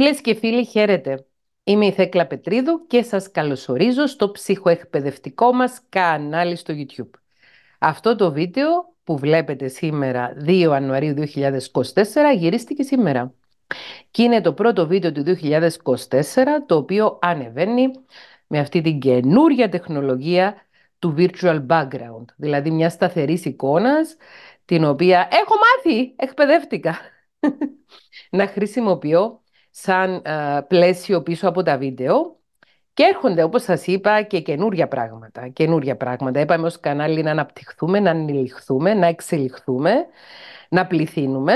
Φίλες και φίλοι, χαίρετε. Είμαι η Θέκλα Πετρίδου και σας καλωσορίζω στο ψυχοεκπαιδευτικό μας κανάλι στο YouTube. Αυτό το βίντεο που βλέπετε σήμερα, 2 Ιανουαρίου 2024, γυρίστηκε σήμερα. Και είναι το πρώτο βίντεο του 2024, το οποίο ανεβαίνει με αυτή την καινούρια τεχνολογία του virtual background, δηλαδή μια σταθερής εικόνας την οποία έχω μάθει, εκπαιδεύτηκα, να χρησιμοποιώ σαν ε, πλαίσιο πίσω από τα βίντεο και έρχονται, όπως σας είπα, και καινούρια πράγματα. Καινούρια πράγματα. Είπαμε ως κανάλι να αναπτυχθούμε, να ανηλυχθούμε, να εξελιχθούμε, να πληθύνουμε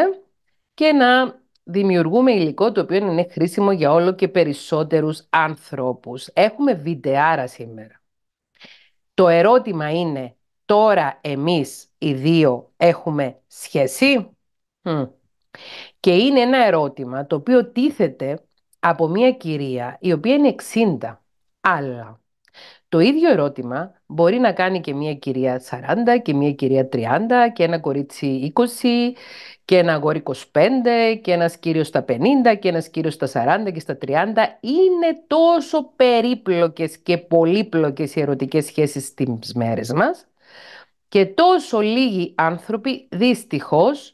και να δημιουργούμε υλικό το οποίο είναι χρήσιμο για όλο και περισσότερους ανθρώπους. Έχουμε βιντεάρα σήμερα. Το ερώτημα είναι, τώρα εμείς οι δύο έχουμε σχέση? Και είναι ένα ερώτημα το οποίο τίθεται από μια κυρία η οποία είναι 60. Αλλά το ίδιο ερώτημα μπορεί να κάνει και μια κυρία 40 και μια κυρία 30 και ένα κορίτσι 20 και ένα αγόρι 25 και ένας κύριος στα 50 και ένας κύριος στα 40 και στα 30. Είναι τόσο περίπλοκες και πολύπλοκες οι ερωτικές σχέσεις στις μέρες μας και τόσο λίγοι άνθρωποι δυστυχώς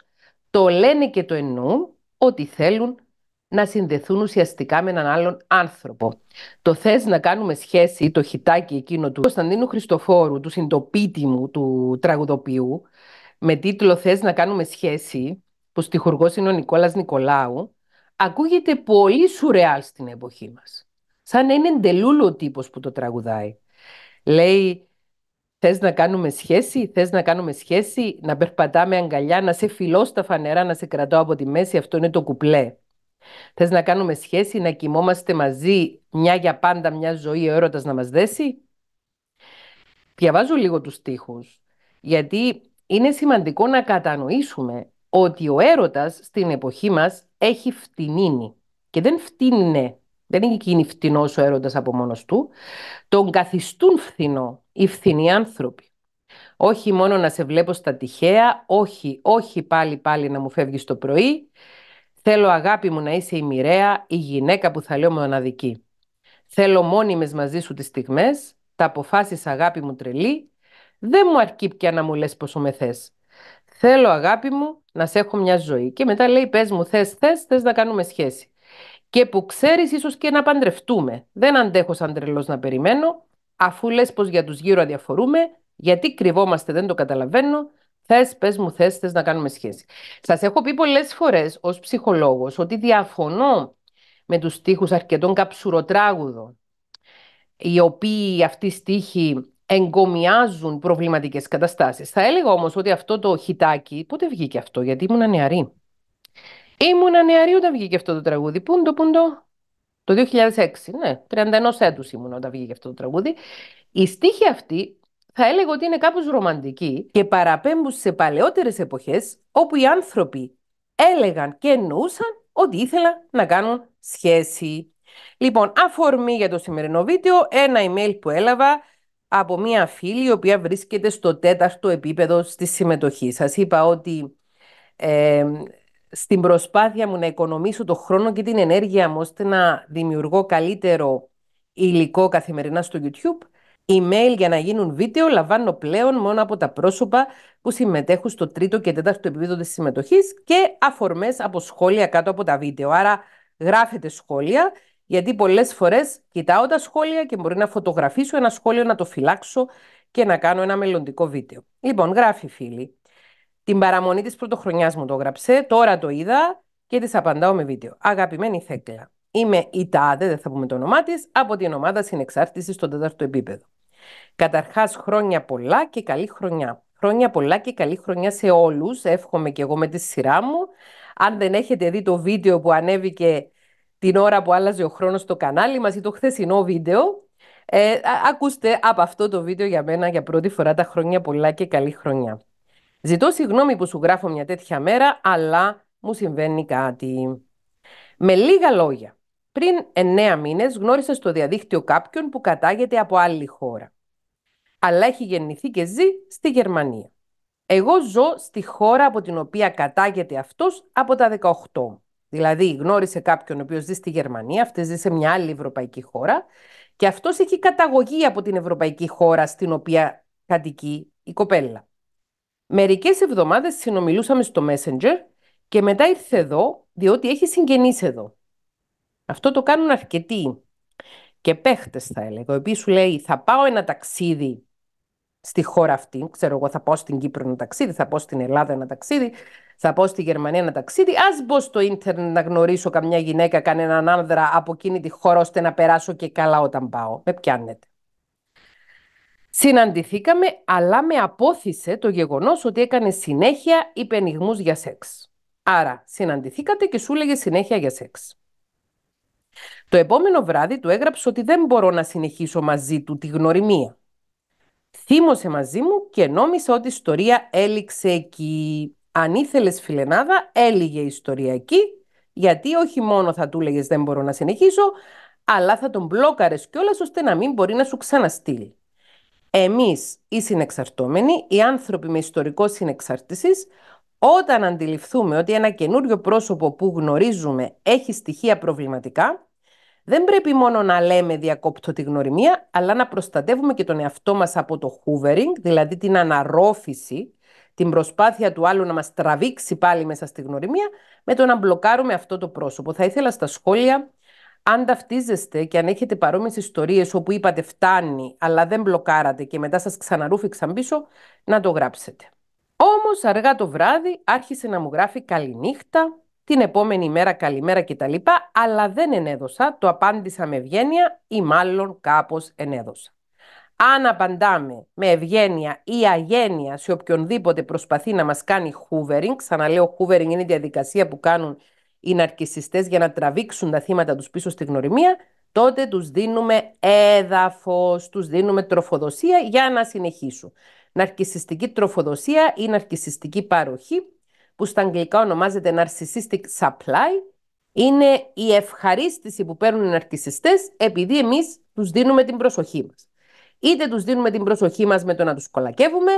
το λένε και το εννοούν ότι θέλουν να συνδεθούν ουσιαστικά με έναν άλλον άνθρωπο. Το θες να κάνουμε σχέση, το χιτάκι εκείνο του Κωνσταντίνου Χριστοφόρου, του συντοπίτη μου, του τραγουδοποιού, με τίτλο «Θες να κάνουμε σχέση», που τη είναι ο Νικόλας Νικολάου, ακούγεται πολύ σουρεάλ στην εποχή μας. Σαν να είναι εντελούλο ο τύπος που το τραγουδάει. Λέει Θες να κάνουμε σχέση, θες να κάνουμε σχέση, να περπατάμε αγκαλιά, να σε φιλώ στα φανερά, να σε κρατώ από τη μέση. Αυτό είναι το κουπλέ. Θες να κάνουμε σχέση, να κοιμόμαστε μαζί, μια για πάντα, μια ζωή, ο έρωτας να μας δέσει. Διαβάζω λίγο τους τοίχου, γιατί είναι σημαντικό να κατανοήσουμε ότι ο έρωτας στην εποχή μας έχει φτηνίνει και δεν φτύνει, ναι, δεν έχει γίνει φτηνός ο έρωτας από μόνος του, τον καθιστούν φθηνό οι φθηνοί άνθρωποι. Όχι μόνο να σε βλέπω στα τυχαία, όχι, όχι πάλι πάλι να μου φεύγεις το πρωί. Θέλω αγάπη μου να είσαι η μοιραία, η γυναίκα που θα λέω μοναδική. Θέλω μόνιμες μαζί σου τις στιγμές, τα αποφάσεις αγάπη μου τρελή. Δεν μου αρκεί πια να μου λες πόσο με θες. Θέλω αγάπη μου να σε έχω μια ζωή. Και μετά λέει πες μου θες, θες, θες να κάνουμε σχέση. Και που ξέρεις ίσως και να παντρευτούμε. Δεν αντέχω σαν τρελός να περιμένω. Αφού λες πως για τους γύρω αδιαφορούμε, γιατί κρυβόμαστε, δεν το καταλαβαίνω, θες, πες μου, θες, θες να κάνουμε σχέση. Σας έχω πει πολλές φορές ως ψυχολόγος ότι διαφωνώ με τους στίχους αρκετών καψουροτράγουδων, οι οποίοι αυτοί οι στίχοι εγκομιάζουν προβληματικές καταστάσεις. Θα έλεγα όμως ότι αυτό το χιτάκι, πότε βγήκε αυτό, γιατί ήμουν νεαρή. Ήμουν νεαρή όταν βγήκε αυτό το τραγούδι. Πούντο, πούντο, το 2006, ναι, 31 έτους ήμουν όταν βγήκε αυτό το τραγούδι. Η στίχη αυτή θα έλεγα ότι είναι κάπως ρομαντική και παραπέμπουν σε παλαιότερες εποχές όπου οι άνθρωποι έλεγαν και εννοούσαν ότι ήθελαν να κάνουν σχέση. Λοιπόν, αφορμή για το σημερινό βίντεο, ένα email που έλαβα από μία φίλη η οποία βρίσκεται στο τέταρτο επίπεδο στη συμμετοχή. Σας είπα ότι ε, στην προσπάθεια μου να οικονομήσω το χρόνο και την ενέργεια μου ώστε να δημιουργώ καλύτερο υλικό καθημερινά στο YouTube, email για να γίνουν βίντεο λαμβάνω πλέον μόνο από τα πρόσωπα που συμμετέχουν στο τρίτο και τέταρτο επίπεδο της συμμετοχής και αφορμές από σχόλια κάτω από τα βίντεο. Άρα γράφετε σχόλια, γιατί πολλές φορές κοιτάω τα σχόλια και μπορεί να φωτογραφήσω ένα σχόλιο, να το φυλάξω και να κάνω ένα μελλοντικό βίντεο. Λοιπόν, γράφει φίλοι. Την παραμονή της πρωτοχρονιάς μου το έγραψε, τώρα το είδα και της απαντάω με βίντεο. Αγαπημένη Θέκλα, είμαι η Τάδε, δεν θα πούμε το όνομά της, από την ομάδα συνεξάρτησης στο τέταρτο επίπεδο. Καταρχάς, χρόνια πολλά και καλή χρονιά. Χρόνια πολλά και καλή χρονιά σε όλους. Εύχομαι και εγώ με τη σειρά μου. Αν δεν έχετε δει το βίντεο που ανέβηκε την ώρα που άλλαζε ο χρόνος στο κανάλι μας ή το χθεσινό βίντεο, ε, ακούστε από αυτό το βίντεο για μένα για πρώτη φορά τα χρόνια πολλά και καλή χρονιά. Ζητώ συγγνώμη που σου γράφω μια τέτοια μέρα, αλλά μου συμβαίνει κάτι. Με λίγα λόγια, πριν εννέα μήνες γνώρισα στο διαδίκτυο κάποιον που κατάγεται από άλλη χώρα. Αλλά έχει γεννηθεί και ζει στη Γερμανία. Εγώ ζω στη χώρα από την οποία κατάγεται αυτός από τα 18 Δηλαδή, γνώρισε κάποιον ο οποίος ζει στη Γερμανία, αυτή ζει σε μια άλλη ευρωπαϊκή χώρα, και αυτός έχει καταγωγή από την ευρωπαϊκή χώρα στην οποία κατοικεί η κοπέλα. Μερικές εβδομάδες συνομιλούσαμε στο Messenger και μετά ήρθε εδώ διότι έχει συγγενείς εδώ. Αυτό το κάνουν αρκετοί και παίχτες, θα έλεγα. Ο οποίος σου λέει θα πάω ένα ταξίδι στη χώρα αυτή, ξέρω εγώ θα πάω στην Κύπρο ένα ταξίδι, θα πάω στην Ελλάδα ένα ταξίδι, θα πάω στη Γερμανία ένα ταξίδι, Ας μπω στο ίντερνετ να γνωρίσω καμιά γυναίκα, κανέναν άνδρα από εκείνη τη χώρα ώστε να περάσω και καλά όταν πάω. Με πιάνετε. Συναντηθήκαμε, αλλά με απόθυσε το γεγονός ότι έκανε συνέχεια υπενιγμούς για σεξ. Άρα, συναντηθήκατε και σου έλεγε συνέχεια για σεξ. Το επόμενο βράδυ του έγραψε ότι δεν μπορώ να συνεχίσω μαζί του τη γνωριμία. Θύμωσε μαζί μου και νόμισε ότι η ιστορία έληξε εκεί. Αν ήθελες φιλενάδα, έλυγε η ιστορία εκεί, γιατί όχι μόνο θα του έλεγες δεν μπορώ να συνεχίσω, αλλά θα τον μπλόκαρες κιόλας ώστε να μην μπορεί να σου ξαναστείλει εμείς οι συνεξαρτώμενοι, οι άνθρωποι με ιστορικό συνεξάρτησης, όταν αντιληφθούμε ότι ένα καινούριο πρόσωπο που γνωρίζουμε έχει στοιχεία προβληματικά, δεν πρέπει μόνο να λέμε διακόπτω τη γνωριμία, αλλά να προστατεύουμε και τον εαυτό μας από το hovering, δηλαδή την αναρρόφηση, την προσπάθεια του άλλου να μας τραβήξει πάλι μέσα στη γνωριμία, με το να μπλοκάρουμε αυτό το πρόσωπο. Θα ήθελα στα σχόλια αν ταυτίζεστε και αν έχετε παρόμοιες ιστορίες όπου είπατε φτάνει αλλά δεν μπλοκάρατε και μετά σας ξαναρούφηξαν πίσω, να το γράψετε. Όμως αργά το βράδυ άρχισε να μου γράφει καληνύχτα, την επόμενη μέρα καλημέρα κτλ. Αλλά δεν ενέδωσα, το απάντησα με ευγένεια ή μάλλον κάπως ενέδωσα. Αν απαντάμε με ευγένεια ή αγένεια σε οποιονδήποτε προσπαθεί να μας κάνει hoovering, ξαναλέω hoovering είναι η διαδικασία που κάνουν οι ναρκισιστές για να τραβήξουν τα θύματα τους πίσω στη γνωριμία, τότε τους δίνουμε έδαφος, τους δίνουμε τροφοδοσία για να συνεχίσουν. Ναρκισιστική τροφοδοσία ή ναρκισιστική παροχή, που στα αγγλικά ονομάζεται narcissistic supply, είναι η ευχαρίστηση που παίρνουν οι ναρκισιστές επειδή εμείς τους δίνουμε την προσοχή μας. Είτε τους δίνουμε την προσοχή μας με το να τους κολακεύουμε,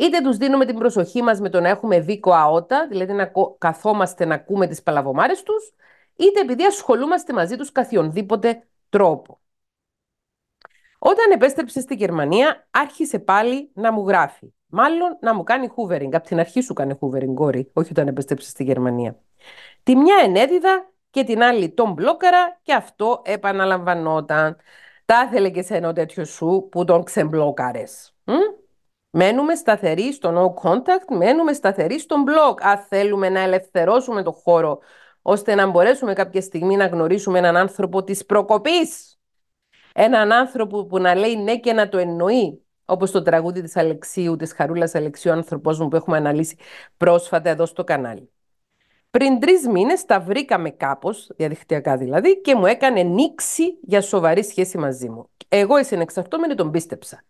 Είτε τους δίνουμε την προσοχή μας με το να έχουμε δίκο αότα, δηλαδή να καθόμαστε να ακούμε τις παλαβομάρες τους, είτε επειδή ασχολούμαστε μαζί τους καθιονδήποτε τρόπο. Όταν επέστρεψε στη Γερμανία, άρχισε πάλι να μου γράφει. Μάλλον να μου κάνει hoovering. Απ' την αρχή σου κάνει hoovering, κόρη, όχι όταν επέστρεψες στη Γερμανία. Τη μια ενέδιδα και την άλλη τον μπλόκαρα και αυτό επαναλαμβανόταν. Τα ήθελε και σε ένα τέτοιος σου που τον ξεμπλόκαρες. Μένουμε σταθεροί στο no contact, μένουμε σταθεροί στον blog. Αν θέλουμε να ελευθερώσουμε το χώρο, ώστε να μπορέσουμε κάποια στιγμή να γνωρίσουμε έναν άνθρωπο της προκοπής. Έναν άνθρωπο που να λέει ναι και να το εννοεί. όπως το τραγούδι της Αλεξίου, της χαρούλας Αλεξίου, άνθρωπος μου που έχουμε αναλύσει πρόσφατα εδώ στο κανάλι. Πριν τρεις μήνες τα βρήκαμε κάπως, διαδικτυακά δηλαδή, και μου έκανε νήξη για σοβαρή σχέση μαζί μου. Εγώ, εσυνεξαρτώμενη, τον πίστεψα.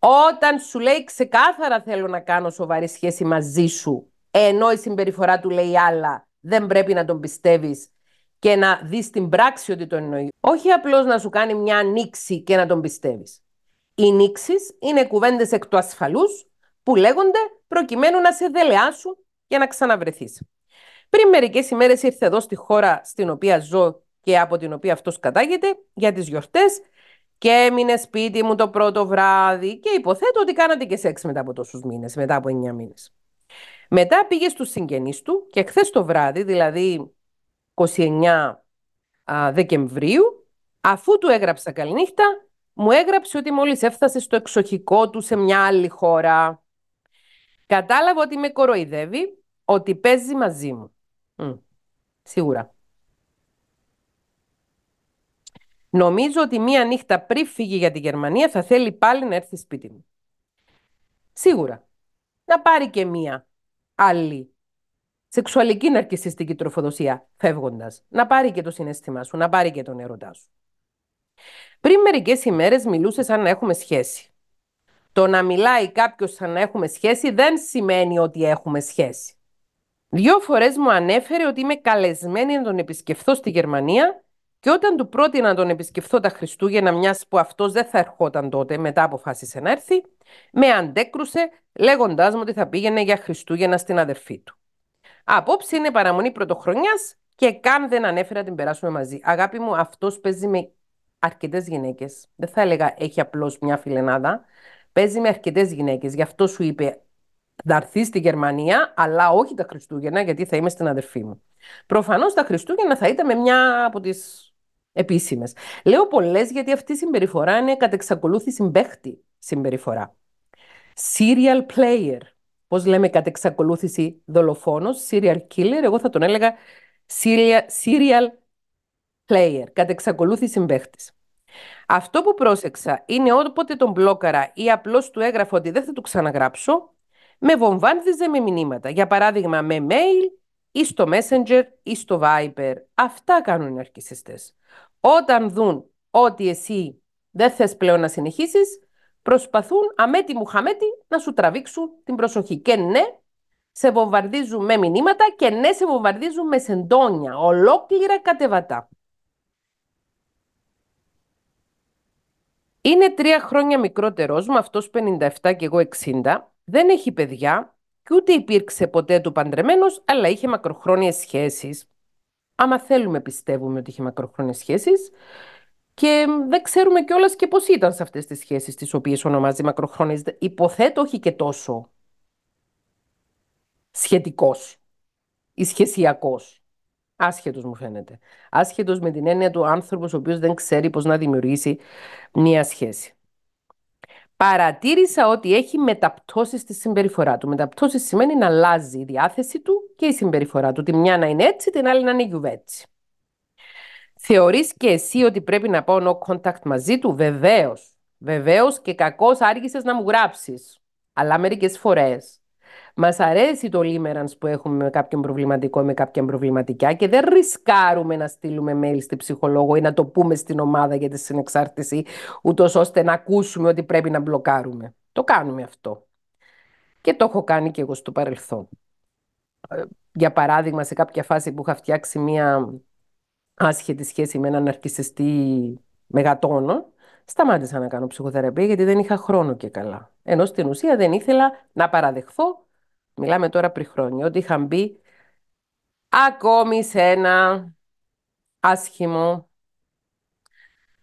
Όταν σου λέει ξεκάθαρα θέλω να κάνω σοβαρή σχέση μαζί σου, ενώ η συμπεριφορά του λέει άλλα, δεν πρέπει να τον πιστεύεις και να δεις την πράξη ότι τον εννοεί. Όχι απλώς να σου κάνει μια ανοίξη και να τον πιστεύεις. Οι νήξεις είναι κουβέντες εκ του ασφαλούς, που λέγονται προκειμένου να σε δελεάσουν για να ξαναβρεθείς. Πριν μερικές ημέρες ήρθε εδώ στη χώρα στην οποία ζω και από την οποία αυτός κατάγεται για τις γιορτές και έμεινε σπίτι μου το πρώτο βράδυ και υποθέτω ότι κάνατε και σεξ μετά από τόσους μήνες, μετά από 9 μήνες. Μετά πήγε στους συγγενείς του και χθες το βράδυ, δηλαδή 29 Δεκεμβρίου, αφού του έγραψα καληνύχτα, μου έγραψε ότι μόλις έφτασε στο εξοχικό του σε μια άλλη χώρα. Κατάλαβα ότι με κοροϊδεύει, ότι παίζει μαζί μου. σίγουρα. Νομίζω ότι μία νύχτα πριν φύγει για τη Γερμανία θα θέλει πάλι να έρθει σπίτι μου. Σίγουρα. Να πάρει και μία άλλη σεξουαλική ναρκιστική τροφοδοσία φεύγοντας. Να πάρει και το συνέστημά σου, να πάρει και τον ερωτά σου. Πριν μερικές ημέρες μιλούσε σαν να έχουμε σχέση. Το να μιλάει κάποιος σαν να έχουμε σχέση δεν σημαίνει ότι έχουμε σχέση. Δύο φορές μου ανέφερε ότι είμαι καλεσμένη να τον επισκεφθώ στη Γερμανία και όταν του πρότεινα να τον επισκεφθώ τα Χριστούγεννα, μιας που αυτός δεν θα ερχόταν τότε, μετά αποφάσισε να έρθει, με αντέκρουσε λέγοντάς μου ότι θα πήγαινε για Χριστούγεννα στην αδερφή του. Απόψη είναι παραμονή πρωτοχρονιάς και καν δεν ανέφερα την περάσουμε μαζί. Αγάπη μου, αυτός παίζει με αρκετές γυναίκες. Δεν θα έλεγα έχει απλώς μια φιλενάδα. Παίζει με αρκετές γυναίκες. Γι' αυτό σου είπε να έρθεις στη Γερμανία, αλλά όχι τα Χριστούγεννα, γιατί θα είμαι στην αδερφή μου. Προφανώς τα Χριστούγεννα θα ήταν με μια από τις επίσημες. Λέω πολλές γιατί αυτή η συμπεριφορά είναι κατ' εξακολούθηση συμπέχτη συμπεριφορά. Serial player. Πώς λέμε κατ' εξακολούθηση δολοφόνος, serial killer. Εγώ θα τον έλεγα serial, serial player, κατ' εξακολούθηση Αυτό που πρόσεξα είναι όποτε τον μπλόκαρα ή απλώς του έγραφα ότι δεν θα του ξαναγράψω, με βομβάνδιζε με μηνύματα. Για παράδειγμα, με mail ή στο Messenger ή στο Viber. Αυτά κάνουν οι Όταν δουν ότι εσύ δεν θες πλέον να συνεχίσεις, προσπαθούν αμέτη μου χαμέτη να σου τραβήξουν την προσοχή. Και ναι, σε βομβαρδίζουν με μηνύματα και ναι, σε βομβαρδίζουν με σεντόνια, ολόκληρα κατεβατά. Είναι τρία χρόνια μικρότερός μου, αυτός 57 και εγώ 60. Δεν έχει παιδιά, και ούτε υπήρξε ποτέ του παντρεμένος, αλλά είχε μακροχρόνιες σχέσεις. Άμα θέλουμε πιστεύουμε ότι είχε μακροχρόνιες σχέσεις και δεν ξέρουμε κιόλας και πώς ήταν σε αυτές τις σχέσεις τις οποίες ονομάζει μακροχρόνιες. Υποθέτω όχι και τόσο σχετικός ή σχεσιακός. Άσχετος μου φαίνεται. Άσχετος με την έννοια του άνθρωπος ο οποίος δεν ξέρει πώς να δημιουργήσει μία σχέση. Παρατήρησα ότι έχει μεταπτώσεις στη συμπεριφορά του. Μεταπτώσεις σημαίνει να αλλάζει η διάθεση του και η συμπεριφορά του. Τη μια να είναι έτσι, την άλλη να είναι γιουβέτσι. Θεωρείς και εσύ ότι πρέπει να πάω no contact μαζί του, βεβαίως. Βεβαίως και κακώς άργησες να μου γράψεις. Αλλά μερικές φορές Μας αρέσει το λίμεραν που έχουμε με κάποιον προβληματικό ή με κάποια προβληματικά και δεν ρισκάρουμε να στείλουμε mail στην ψυχολόγο ή να το πούμε στην ομάδα για τη συνεξάρτηση, ούτως ώστε να ακούσουμε ότι πρέπει να μπλοκάρουμε. Το κάνουμε αυτό. Και το έχω κάνει και εγώ στο παρελθόν. Ε, για παράδειγμα, σε κάποια φάση που είχα φτιάξει μία άσχετη σχέση με έναν αρκισιστή μεγατόνο, σταμάτησα να κάνω ψυχοθεραπεία γιατί δεν είχα χρόνο και καλά. Ενώ στην ουσία δεν ήθελα να παραδεχθώ μιλάμε τώρα πριν χρόνια, ότι είχαν μπει ακόμη σε ένα άσχημο,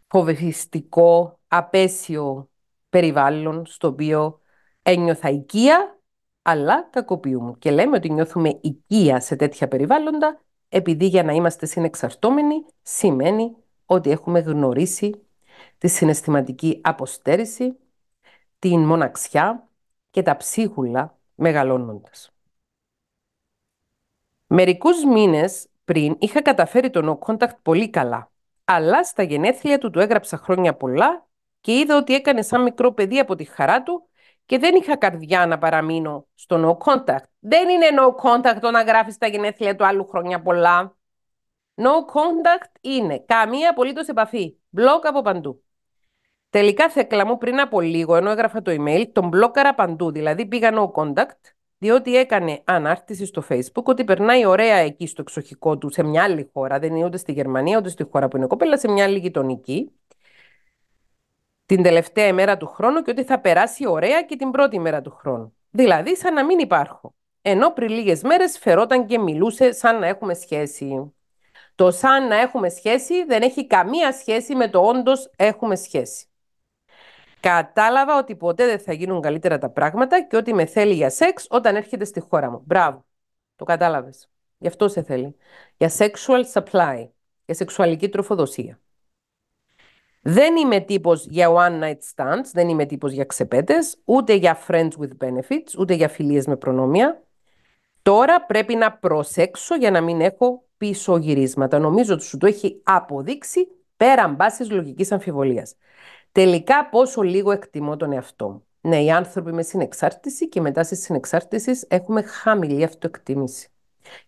φοβεστικό, απέσιο περιβάλλον, στο οποίο ένιωθα οικία, αλλά κακοποιούμε. Και λέμε ότι νιώθουμε οικία σε τέτοια περιβάλλοντα, επειδή για να είμαστε συνεξαρτώμενοι σημαίνει ότι έχουμε γνωρίσει τη συναισθηματική αποστέρηση, την μοναξιά και τα ψίχουλα μεγαλώνοντας. Μερικούς μήνες πριν είχα καταφέρει τον no contact πολύ καλά, αλλά στα γενέθλια του του έγραψα χρόνια πολλά και είδα ότι έκανε σαν μικρό παιδί από τη χαρά του και δεν είχα καρδιά να παραμείνω στο no contact. Δεν είναι no contact το να γράφεις στα γενέθλια του άλλου χρόνια πολλά. No contact είναι καμία απολύτως επαφή. Μπλοκ από παντού. Τελικά θέκλα μου πριν από λίγο, ενώ έγραφα το email, τον μπλόκαρα παντού. Δηλαδή πήγα no contact, διότι έκανε ανάρτηση στο Facebook ότι περνάει ωραία εκεί στο εξοχικό του, σε μια άλλη χώρα. Δεν είναι ούτε στη Γερμανία, ούτε στη χώρα που είναι κοπέλα, σε μια άλλη γειτονική. Την τελευταία ημέρα του χρόνου και ότι θα περάσει ωραία και την πρώτη ημέρα του χρόνου. Δηλαδή, σαν να μην υπάρχω. Ενώ πριν λίγες μέρες φερόταν και μιλούσε σαν να έχουμε σχέση. Το σαν να έχουμε σχέση δεν έχει καμία σχέση με το όντως έχουμε σχέση. Κατάλαβα ότι ποτέ δεν θα γίνουν καλύτερα τα πράγματα και ότι με θέλει για σεξ όταν έρχεται στη χώρα μου. Μπράβο. Το κατάλαβες. Γι' αυτό σε θέλει. Για sexual supply. Για σεξουαλική τροφοδοσία. Δεν είμαι τύπος για one night stands, δεν είμαι τύπος για ξεπέτες, ούτε για friends with benefits, ούτε για φιλίες με προνόμια. Τώρα πρέπει να προσέξω για να μην έχω πίσω γυρίσματα. Νομίζω ότι σου το έχει αποδείξει πέραν πάση λογικής αμφιβολίας. Τελικά πόσο λίγο εκτιμώ τον εαυτό μου. Ναι, οι άνθρωποι με συνεξάρτηση και μετά στη συνεξάρτηση έχουμε χαμηλή αυτοεκτίμηση.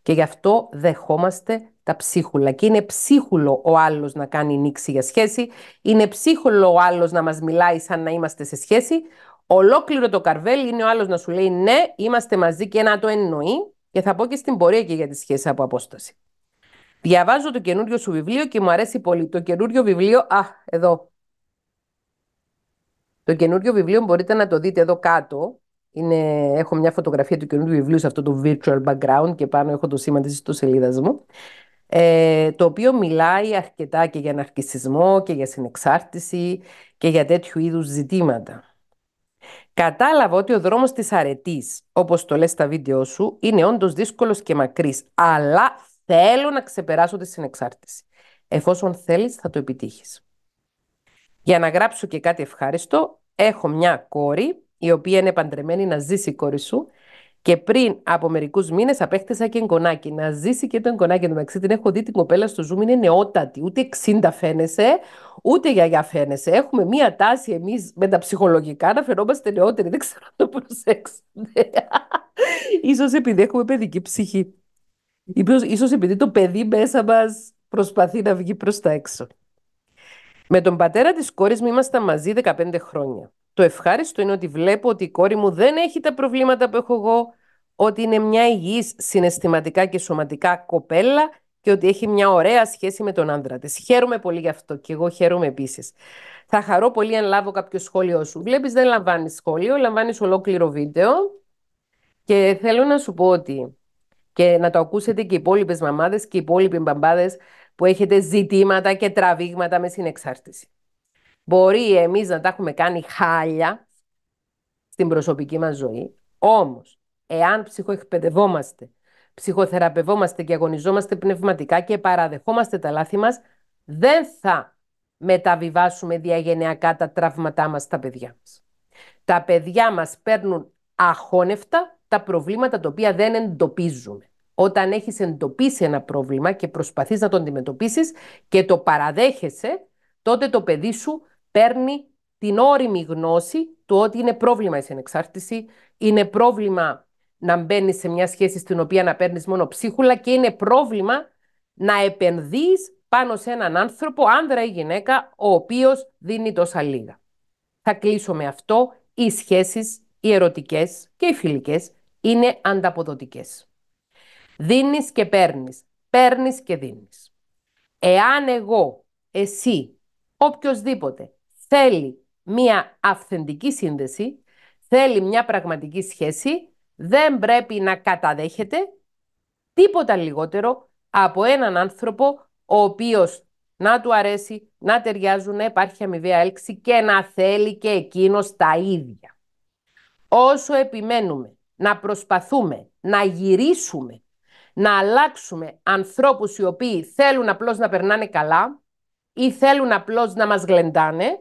Και γι' αυτό δεχόμαστε τα ψίχουλα. Και είναι ψίχουλο ο άλλος να κάνει νήξη για σχέση, είναι ψίχουλο ο άλλος να μας μιλάει σαν να είμαστε σε σχέση, ολόκληρο το καρβέλι είναι ο άλλος να σου λέει ναι, είμαστε μαζί και να το εννοεί και θα πω και στην πορεία και για τη σχέση από απόσταση. Διαβάζω το καινούριο σου βιβλίο και μου αρέσει πολύ. Το καινούριο βιβλίο, α, εδώ, το καινούριο βιβλίο μπορείτε να το δείτε εδώ κάτω. Είναι, έχω μια φωτογραφία του καινούριου βιβλίου σε αυτό το virtual background και πάνω έχω το σήμα της ιστοσελίδας μου. Ε, το οποίο μιλάει αρκετά και για αναρκησισμό και για συνεξάρτηση και για τέτοιου είδους ζητήματα. Κατάλαβα ότι ο δρόμος της αρετής, όπως το λες στα βίντεο σου, είναι όντως δύσκολος και μακρύς, αλλά θέλω να ξεπεράσω τη συνεξάρτηση. Εφόσον θέλεις θα το επιτύχεις. Για να γράψω και κάτι ευχάριστο, έχω μια κόρη, η οποία είναι παντρεμένη να ζήσει η κόρη σου. Και πριν από μερικούς μήνες απέκτησα και εγγονάκι. Να ζήσει και το εγγονάκι. του την έχω δει την κοπέλα στο Zoom, είναι νεότατη. Ούτε 60 φαίνεσαι, ούτε γιαγιά φαίνεσαι. Έχουμε μία τάση εμείς με τα ψυχολογικά να φαινόμαστε νεότεροι. Δεν ξέρω αν το προσέξετε. σω επειδή έχουμε παιδική ψυχή. Ίσως επειδή το παιδί μέσα μας προσπαθεί να βγει προς τα έξω. Με τον πατέρα της κόρης μου ήμασταν μαζί 15 χρόνια. Το ευχάριστο είναι ότι βλέπω ότι η κόρη μου δεν έχει τα προβλήματα που έχω εγώ, ότι είναι μια υγιής συναισθηματικά και σωματικά κοπέλα και ότι έχει μια ωραία σχέση με τον άντρα της. Χαίρομαι πολύ γι' αυτό και εγώ χαίρομαι επίσης. Θα χαρώ πολύ αν λάβω κάποιο σχόλιο σου. Βλέπεις, δεν λαμβάνεις σχόλιο, λαμβάνεις ολόκληρο βίντεο. Και θέλω να σου πω ότι και να το ακούσετε και οι υπόλοιπες μαμάδες και οι υπόλοιποι μπαμπάδες που έχετε ζητήματα και τραβήγματα με συνεξάρτηση. Μπορεί εμείς να τα έχουμε κάνει χάλια στην προσωπική μας ζωή, όμως εάν ψυχοεκπαιδευόμαστε, ψυχοθεραπευόμαστε και αγωνιζόμαστε πνευματικά και παραδεχόμαστε τα λάθη μας, δεν θα μεταβιβάσουμε διαγενειακά τα τραύματά μας στα παιδιά μας. Τα παιδιά μας παίρνουν αχώνευτα τα προβλήματα τα οποία δεν εντοπίζουμε. Όταν έχεις εντοπίσει ένα πρόβλημα και προσπαθείς να το αντιμετωπίσεις και το παραδέχεσαι, τότε το παιδί σου παίρνει την όρημη γνώση του ότι είναι πρόβλημα η συνεξάρτηση, είναι πρόβλημα να μπαίνεις σε μια σχέση στην οποία να παίρνεις μόνο ψίχουλα και είναι πρόβλημα να επενδύεις πάνω σε έναν άνθρωπο, άνδρα ή γυναίκα, ο οποίος δίνει τόσα λίγα. Θα κλείσω με αυτό. Οι σχέσεις, οι ερωτικές και οι φιλικές είναι ανταποδοτικές. Δίνεις και παίρνεις. Παίρνεις και δίνεις. Εάν εγώ, εσύ, οποιοδήποτε θέλει μία αυθεντική σύνδεση, θέλει μια πραγματική σχέση, δεν πρέπει να καταδέχεται τίποτα λιγότερο από έναν άνθρωπο ο οποίος να του αρέσει, να ταιριάζουν, να υπάρχει αμοιβαία έλξη και να θέλει και εκείνος τα ίδια. Όσο επιμένουμε να προσπαθούμε να γυρίσουμε να αλλάξουμε ανθρώπους οι οποίοι θέλουν απλώς να περνάνε καλά ή θέλουν απλώς να μας γλεντάνε,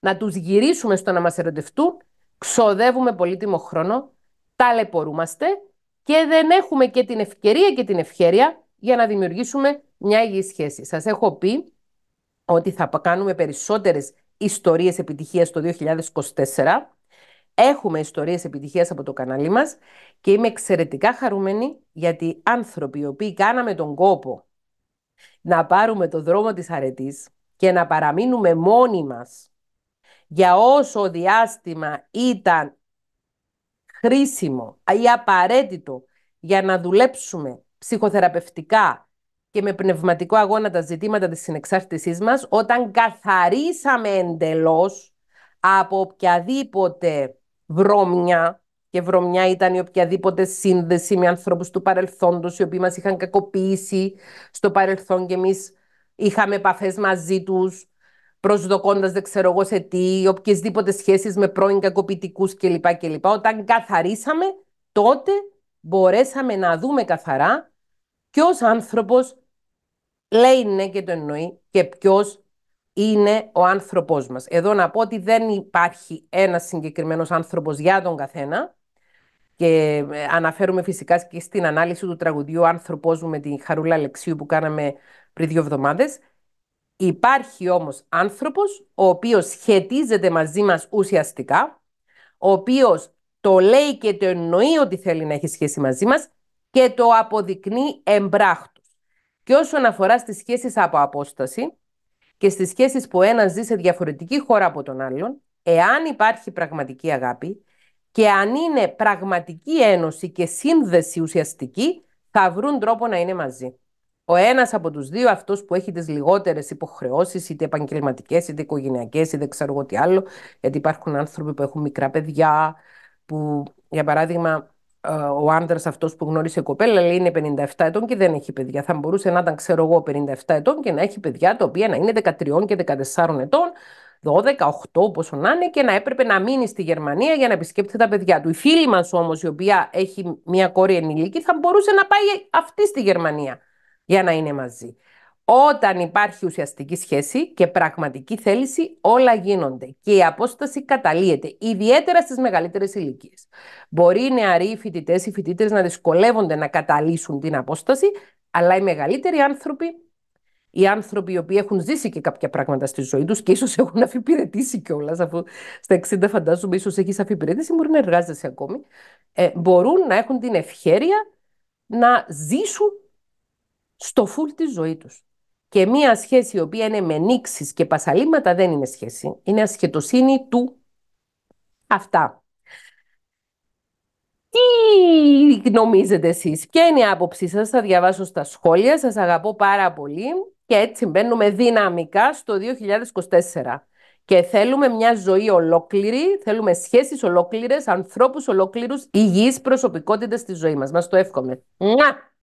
να τους γυρίσουμε στο να μας ερωτευτούν, ξοδεύουμε πολύτιμο χρόνο, ταλαιπωρούμαστε και δεν έχουμε και την ευκαιρία και την ευχέρεια για να δημιουργήσουμε μια υγιή σχέση. Σας έχω πει ότι θα κάνουμε περισσότερες ιστορίες επιτυχίας το 2024 Έχουμε ιστορίες επιτυχίας από το κανάλι μας και είμαι εξαιρετικά χαρούμενη γιατί άνθρωποι οι οποίοι κάναμε τον κόπο να πάρουμε το δρόμο της αρετής και να παραμείνουμε μόνοι μας για όσο διάστημα ήταν χρήσιμο ή απαραίτητο για να δουλέψουμε ψυχοθεραπευτικά και με πνευματικό αγώνα τα ζητήματα της συνεξάρτησής μας, όταν καθαρίσαμε εντελώς από οποιαδήποτε βρώμια και βρωμιά ήταν η οποιαδήποτε σύνδεση με ανθρώπους του παρελθόντος οι οποίοι μας είχαν κακοποιήσει στο παρελθόν και εμείς είχαμε επαφές μαζί τους προσδοκώντας δεν ξέρω εγώ σε τι, οποιασδήποτε σχέσεις με πρώην κακοποιητικούς κλπ. κλπ. Όταν καθαρίσαμε τότε μπορέσαμε να δούμε καθαρά ποιος άνθρωπος λέει ναι και το εννοεί και ποιος είναι ο άνθρωπός μας. Εδώ να πω ότι δεν υπάρχει ένας συγκεκριμένος άνθρωπος για τον καθένα και ε, αναφέρουμε φυσικά και στην ανάλυση του τραγουδιού «Άνθρωπός μου» με την Χαρούλα Αλεξίου που κάναμε πριν δύο εβδομάδες. Υπάρχει όμως άνθρωπος ο οποίος σχετίζεται μαζί μας ουσιαστικά, ο οποίος το λέει και το εννοεί ότι θέλει να έχει σχέση μαζί μας και το αποδεικνύει εμπράχτου. Και όσον αφορά στις σχέσεις από απόσταση, και στις σχέσεις που ένας ζει σε διαφορετική χώρα από τον άλλον, εάν υπάρχει πραγματική αγάπη και αν είναι πραγματική ένωση και σύνδεση ουσιαστική, θα βρουν τρόπο να είναι μαζί. Ο ένας από τους δύο, αυτός που έχει τις λιγότερες υποχρεώσεις, είτε επαγγελματικές, είτε οικογενειακές, είτε ξέρω εγώ τι άλλο, γιατί υπάρχουν άνθρωποι που έχουν μικρά παιδιά, που για παράδειγμα ε, ο άντρας αυτός που γνώρισε κοπέλα, λέει είναι 57 ετών και δεν έχει παιδιά. Θα μπορούσε να ήταν, ξέρω εγώ, 57 ετών και να έχει παιδιά τα οποία να είναι 13 και 14 ετών, 12, 8 πόσο να είναι και να έπρεπε να μείνει στη Γερμανία για να επισκέπτεται τα παιδιά του. Η φίλη μας όμως, η οποία έχει μια κόρη ενηλίκη, θα μπορούσε να πάει αυτή στη Γερμανία για να είναι μαζί. Όταν υπάρχει ουσιαστική σχέση και πραγματική θέληση, όλα γίνονται και η απόσταση καταλύεται, ιδιαίτερα στις μεγαλύτερες ηλικίες. Μπορεί οι νεαροί φοιτητέ ή φοιτήτρε να δυσκολεύονται να καταλύσουν την απόσταση, αλλά οι μεγαλύτεροι άνθρωποι, οι άνθρωποι οι οποίοι έχουν ζήσει και κάποια πράγματα στη ζωή τους και ίσως έχουν αφιπηρετήσει κιόλας, αφού στα 60 φαντάζομαι ίσως έχεις αφιπηρετήσει, μπορεί να εργάζεσαι ακόμη, ε, μπορούν να έχουν την ευχαίρεια να ζήσουν στο φουλ της ζωής τους. Και μία σχέση η οποία είναι με νήξει και πασαλήματα δεν είναι σχέση. Είναι ασχετοσύνη του αυτά. Τι νομίζετε εσείς, ποια είναι η άποψή σας, θα διαβάσω στα σχόλια, σας αγαπώ πάρα πολύ και έτσι μπαίνουμε δυναμικά στο 2024. Και θέλουμε μια ζωή ολόκληρη, θέλουμε σχέσεις ολόκληρες, ανθρώπους ολόκληρους, υγιείς προσωπικότητες στη ζωή μας. Μας το εύχομαι. Μουά!